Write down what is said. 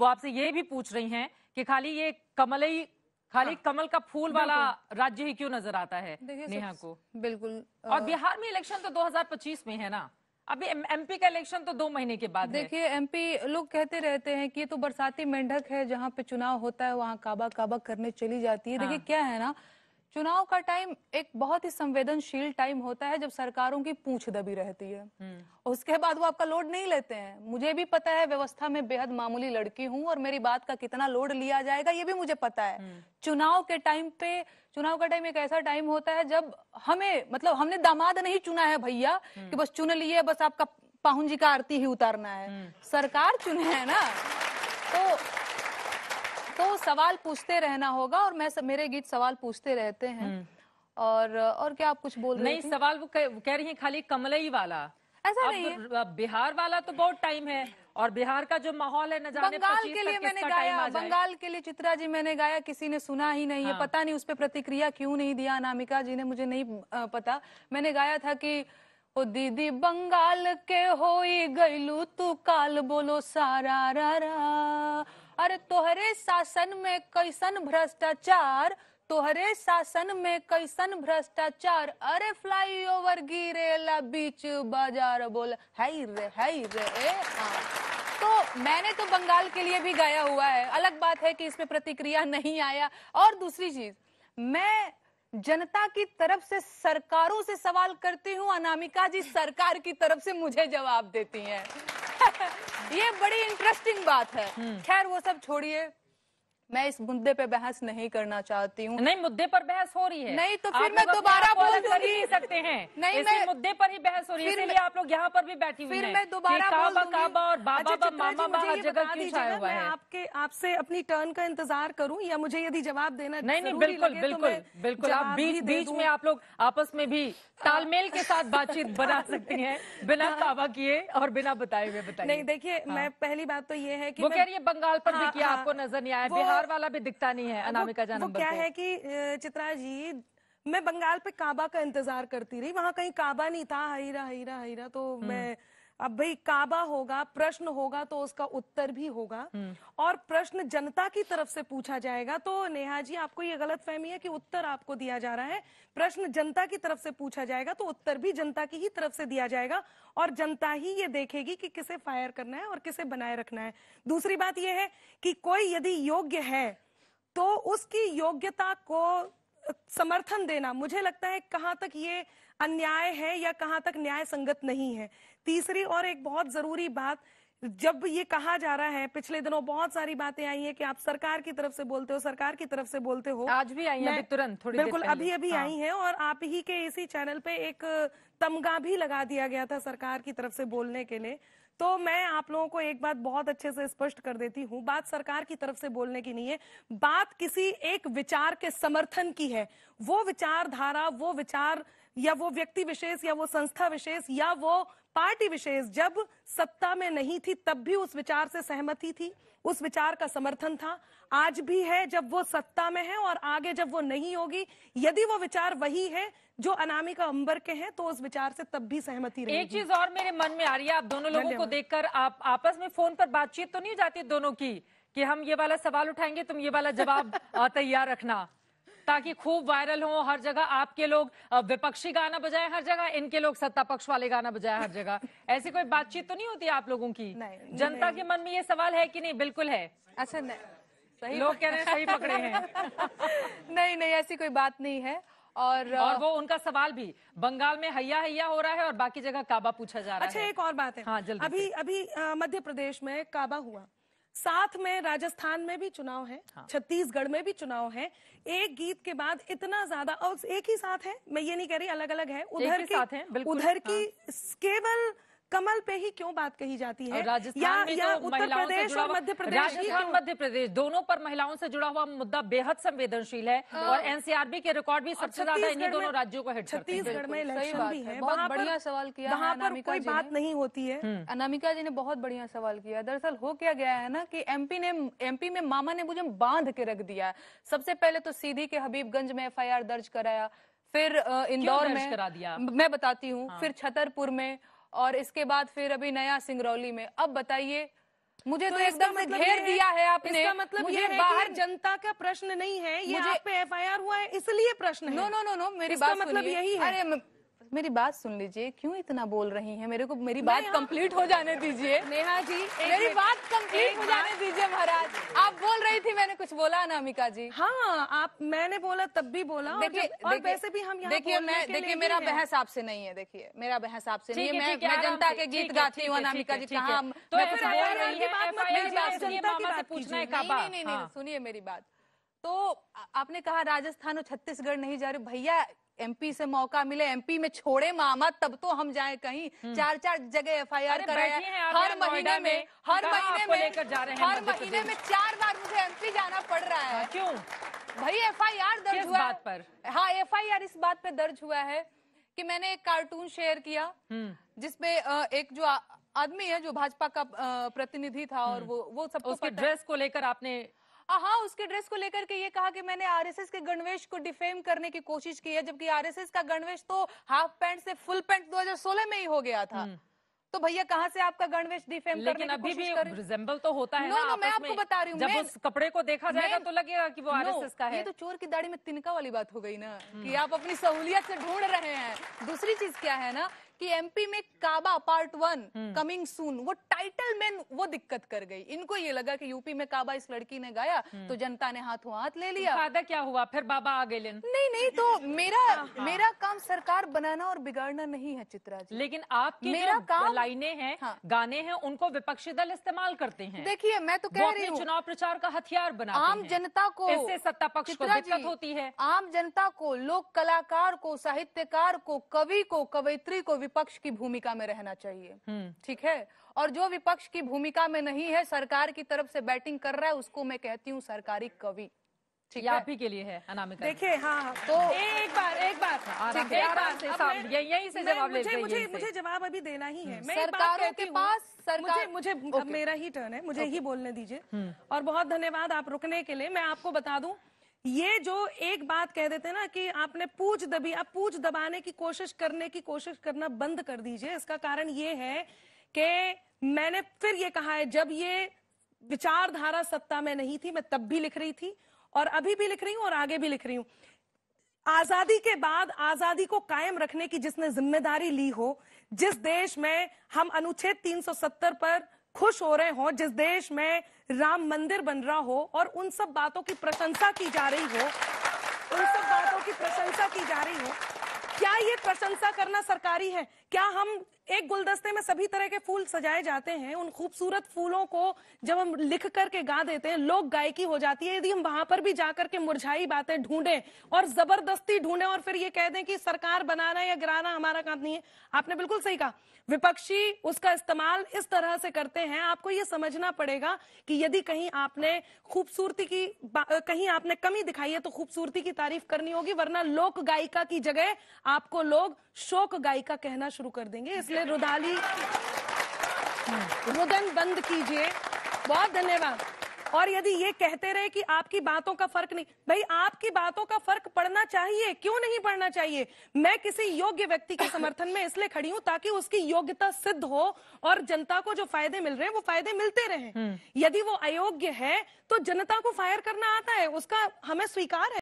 वो आपसे ये भी पूछ रही हैं कि खाली ये कमल ही खाली हाँ, कमल का फूल वाला राज्य ही क्यों नजर आता है नेहा को बिल्कुल आ... और बिहार में इलेक्शन तो 2025 में है ना अभी एमपी का इलेक्शन तो दो महीने के बाद देखिए एमपी लोग कहते रहते हैं कि ये तो बरसाती मेंढक है जहाँ पे चुनाव होता है वहाँ काबा काबा करने चली जाती है हाँ। देखिए क्या है ना चुनाव का टाइम एक बहुत ही संवेदनशील टाइम होता है जब सरकारों की पूछ दबी रहती है हम्म। उसके बाद वो आपका लोड नहीं लेते हैं मुझे भी पता है व्यवस्था में बेहद मामूली लड़की हूं और मेरी बात का कितना लोड लिया जाएगा ये भी मुझे पता है हम्म। चुनाव के टाइम पे चुनाव का टाइम एक ऐसा टाइम होता है जब हमें मतलब हमने दामाद नहीं चुना है भैया कि हम्म। बस चुन लिए बस आपका पाहुन जी का आरती ही उतारना है सरकार चुने है ना तो तो सवाल पूछते रहना होगा और मैं मेरे गीत सवाल पूछते रहते हैं हम्म। और और क्या आप कुछ बोल रहे नहीं सवाल वो कह, कह रही है खाली कमलई वाला ऐसा नहीं है। बिहार वाला तो बहुत टाइम है और बिहार का जो माहौल है नजर बंगाल के लिए मैंने गाया बंगाल के लिए चित्रा जी मैंने गाया किसी ने सुना ही नहीं हाँ। है पता नहीं उस पर प्रतिक्रिया क्यों नहीं दिया अनामिका जी ने मुझे नहीं पता मैंने गाया था कि ओ दीदी बंगाल के हो गईलू तू काल बोलो सारा रा रा अरे तोहरे शासन में कैसन भ्रष्टाचार तोहरे शासन में कैसन भ्रष्टाचार अरे फ्लाईओवर गिरेला बीच बाजार बोल है रे है रे ए हाँ। तो मैंने तो बंगाल के लिए भी गाया हुआ है अलग बात है कि इसमें प्रतिक्रिया नहीं आया और दूसरी चीज मैं जनता की तरफ से सरकारों से सवाल करती हूँ अनामिका जी सरकार की तरफ से मुझे जवाब देती हैं ये बड़ी इंटरेस्टिंग बात है हम्म। खैर वो सब छोड़िए मैं इस मुद्दे पे बहस नहीं करना चाहती हूँ नहीं मुद्दे पर बहस हो रही है नहीं तो फिर मैं दोबारा बोल नहीं सकते हैं नहीं मैं मुद्दे पर ही बहस हो रही है इसलिए आप लोग यहाँ पर भी बैठी हुई फिर मैं दोबारा और बाबा मामा बा हर जगह क्यों छाया हुआ है आपके आपसे अपनी टर्न का इंतजार करूँ या मुझे यदि जवाब देना नहीं नहीं बिल्कुल तो बिल्कुल बिल्कुल आप बीच बीच में आप लोग आपस में भी तालमेल के साथ बातचीत बना सकती हैं बिना काबा किए और बिना बताए हुए बताए नहीं देखिये हाँ। मैं पहली बात तो ये है की वो कह रही है बंगाल पर भी हाँ, किया हाँ। आपको नजर नहीं आया बिहार बाहर वाला भी दिखता नहीं है अनामिका जान क्या है कि चित्रा जी मैं बंगाल पे काबा का इंतजार करती रही वहां कहीं काबा नहीं था हीरा हीरा हीरा तो हम्म। मैं अब भाई काबा होगा प्रश्न होगा तो उसका उत्तर भी होगा और प्रश्न जनता की तरफ से पूछा जाएगा तो नेहा जी आपको ये गलत फहमी है कि उत्तर आपको दिया जा रहा है प्रश्न जनता की तरफ से पूछा जाएगा तो उत्तर भी जनता की ही तरफ से दिया जाएगा और जनता ही ये देखेगी कि किसे फायर करना है और किसे बनाए रखना है दूसरी बात यह है कि कोई यदि योग्य है तो उसकी योग्यता को समर्थन देना मुझे लगता है कहाँ तक ये अन्याय है या कहाँ तक न्याय संगत नहीं है तीसरी और एक बहुत जरूरी बात जब ये कहा जा रहा है पिछले दिनों बहुत सारी बातें आई हैं कि आप सरकार की तरफ से बोलते हो सरकार की तरफ से बोलते हो आज भी आई है तुरंत थोड़ी बिल्कुल अभी अभी हाँ। आई हैं और आप ही के इसी चैनल पे एक तमगा भी लगा दिया गया था सरकार की तरफ से बोलने के लिए तो मैं आप लोगों को एक बात बहुत अच्छे से स्पष्ट कर देती हूँ बात सरकार की तरफ से बोलने की नहीं है बात किसी एक विचार के समर्थन की है वो विचारधारा वो विचार या वो व्यक्ति विशेष या वो संस्था विशेष या वो पार्टी विशेष जब सत्ता में नहीं थी तब भी उस विचार से सहमति थी उस विचार का समर्थन था आज भी है जब वो सत्ता में है और आगे जब वो नहीं होगी यदि वो विचार वही है जो अनामिका अंबर के हैं तो उस विचार से तब भी सहमति रही एक चीज और मेरे मन में आ रही है आप दोनों लोगों को देखकर आप आपस में फोन पर बातचीत तो नहीं जाती दोनों की कि हम ये वाला सवाल उठाएंगे तुम ये वाला जवाब तैयार रखना ताकि खूब वायरल हो हर जगह आपके लोग विपक्षी गाना बजाए हर जगह इनके लोग सत्ता पक्ष वाले गाना बजाए हर जगह ऐसी कोई बातचीत तो नहीं होती आप लोगों की जनता के मन में ये सवाल है कि नहीं बिल्कुल है अच्छा नहीं सही लोग कह रहे हैं सही पकड़े हैं नहीं नहीं ऐसी कोई बात नहीं है और और वो उनका सवाल भी बंगाल में हैया हैया हो रहा है और बाकी जगह काबा पूछा जा रहा अच्छा, है अच्छा एक और बात है हाँ जल्दी अभी अभी मध्य प्रदेश में काबा हुआ साथ में राजस्थान में भी चुनाव है हाँ। छत्तीसगढ़ में भी चुनाव है एक गीत के बाद इतना ज्यादा और एक ही साथ है मैं ये नहीं कह रही अलग अलग है उधर के साथ है उधर की हाँ। केवल कमल पे ही क्यों बात कही जाती है राजस्थान में या तो उत्तर प्रदेश और मध्य प्रदेश राजस्थान हाँ। मध्य प्रदेश दोनों पर महिलाओं से जुड़ा हुआ मुद्दा बेहद संवेदनशील है हाँ। और एनसीआरबी के रिकॉर्ड भी सबसे ज्यादा इन्हीं दोनों राज्यों को हिट छत्तीसगढ़ में इलेक्शन भी है बहुत बढ़िया सवाल किया वहाँ पर कोई बात नहीं होती है हम्म। अनामिका जी ने बहुत बढ़िया सवाल किया दरअसल हो क्या गया है ना की एमपी ने एमपी में मामा ने मुझे बांध के रख दिया सबसे पहले तो सीधी के हबीबगंज में आर दर्ज कराया फिर इंदौर में करा दिया मैं बताती हूँ हाँ। फिर छतरपुर में और इसके बाद फिर अभी नया सिंगरौली में अब बताइए मुझे तो, तो एकदम मतलब घेर दिया है आपने इसका मतलब मुझे ये बाहर जनता का प्रश्न नहीं है ये मुझे एफ आई हुआ है इसलिए प्रश्न है नो नो नो नो मेरी बात मतलब यही है अरे मेरी बात सुन लीजिए क्यों इतना बोल रही हैं मेरे को मेरी बात कंप्लीट हो जाने दीजिए नेहा जी मेरी बात कंप्लीट हो जाने दीजिए महाराज आप बोल रही थी मैंने कुछ बोला अमिका जी हाँ आप मैंने बोला तब भी बोला देखिए और वैसे भी हम देखिए मैं देखिए मेरा बहस आपसे नहीं है देखिए मेरा बहस आपसे नहीं है मैं जनता के गीत गाती हूँ अनामिका जी कहा पूछना है सुनिए मेरी बात तो आपने कहा राजस्थान और छत्तीसगढ़ नहीं जा रहे भैया एमपी से मौका मिले एमपी में छोड़े मामा तब तो हम जाए कहीं हम्म। चार चार जगह एफ आई आर कर हर महीने में हर महीने में लेकर जा रहे हैं हर महीने में चार बार मुझे एमपी जाना पड़ रहा है हाँ, क्यों भाई एफ आई आर दर्ज हुआ बात पर हाँ एफ आई आर इस बात पर दर्ज हुआ है कि मैंने एक कार्टून शेयर किया हम्म। जिसमे एक जो आदमी है जो भाजपा का प्रतिनिधि था और हम्म। वो वो सब उसके ड्रेस को लेकर आपने हाँ उसके ड्रेस को लेकर के ये कहा कि मैंने आरएसएस के गणवेश को डिफेम करने की कोशिश की है जबकि आरएसएस का गणवेश तो हाफ पैंट से फुल पैंट 2016 में ही हो गया था हम्म। तो भैया कहाँ से आपका गणवेश डिफेम की अभी भी रिजेंबल तो होता है नो, नो, मैं आपको बता रही हूँ उस कपड़े को देखा जाएगा तो लगेगा कि वो आरएसएस का है ये तो चोर की दाढ़ी में तिनका वाली बात हो गई ना कि हम्म। आप अपनी सहूलियत से ढूंढ रहे हैं दूसरी चीज क्या है ना कि एमपी में काबा पार्ट वन कमिंग सून वो टाइटल में वो दिक्कत कर गई इनको ये लगा कि यूपी में काबा इस लड़की ने गाया हम्म। तो जनता ने हाथों हाथ ले तो लिया फायदा क्या हुआ फिर बाबा आ गए नहीं नहीं तो मेरा हाँ। मेरा काम सरकार बनाना और बिगाड़ना नहीं है चित्रा जी लेकिन आप मेरा काम लाइने हैं हाँ। गाने हैं उनको विपक्षी दल इस्तेमाल करते हैं देखिए मैं तो कह रही हूँ चुनाव प्रचार का हथियार बना आम जनता को इससे सत्ता पक्ष को दिक्कत होती है आम जनता को लोक कलाकार को साहित्यकार को कवि को कवयित्री को विपक्ष की भूमिका में रहना चाहिए हम्म। ठीक है और जो विपक्ष की भूमिका में नहीं है सरकार की तरफ से बैटिंग कर रहा है उसको मैं कहती हूँ सरकारी कवि ठीक है आप ही के लिए है अनामिका देखिए हाँ, हाँ। तो एक बार एक बार हाँ, एक बार से यही से जवाब मुझे मुझे मुझे जवाब अभी देना ही है सरकारों के पास मुझे मुझे मेरा ही टर्न है मुझे ही बोलने दीजिए हम्म। और बहुत धन्यवाद आप रुकने के लिए मैं आपको बता दूं ये जो एक बात कह देते ना कि आपने पूछ दबी आप पूछ दबाने की कोशिश करने की कोशिश करना बंद कर दीजिए इसका कारण ये है कि मैंने फिर ये कहा है जब ये विचारधारा सत्ता में नहीं थी मैं तब भी लिख रही थी और अभी भी लिख रही हूं और आगे भी लिख रही हूं आजादी के बाद आजादी को कायम रखने की जिसने जिम्मेदारी ली हो जिस देश में हम अनुच्छेद 370 पर खुश हो रहे हो जिस देश में राम मंदिर बन रहा हो और उन सब बातों की प्रशंसा की जा रही हो उन सब बातों की प्रशंसा की जा रही हो क्या ये प्रशंसा करना सरकारी है क्या हम एक गुलदस्ते में सभी तरह के फूल सजाए जाते हैं उन खूबसूरत फूलों को जब हम लिख करके गा देते हैं लोक गायकी हो जाती है यदि हम वहां पर भी जाकर के मुरझाई बातें ढूंढें और जबरदस्ती ढूंढें और फिर ये कह दें कि सरकार बनाना या गिराना हमारा काम नहीं है आपने बिल्कुल सही कहा विपक्षी उसका इस्तेमाल इस तरह से करते हैं आपको ये समझना पड़ेगा कि यदि कहीं आपने खूबसूरती की कहीं आपने कमी दिखाई है तो खूबसूरती की तारीफ करनी होगी वरना लोक गायिका की जगह आपको लोग शोक गायिका कहना शुरू कर देंगे इसलिए पहले रुदाली रुदन बंद कीजिए बहुत धन्यवाद और यदि ये कहते रहे कि आपकी बातों का फर्क नहीं भाई आपकी बातों का फर्क पड़ना चाहिए क्यों नहीं पड़ना चाहिए मैं किसी योग्य व्यक्ति के समर्थन में इसलिए खड़ी हूं ताकि उसकी योग्यता सिद्ध हो और जनता को जो फायदे मिल रहे हैं वो फायदे मिलते रहे हम्म। यदि वो अयोग्य है तो जनता को फायर करना आता है उसका हमें स्वीकार है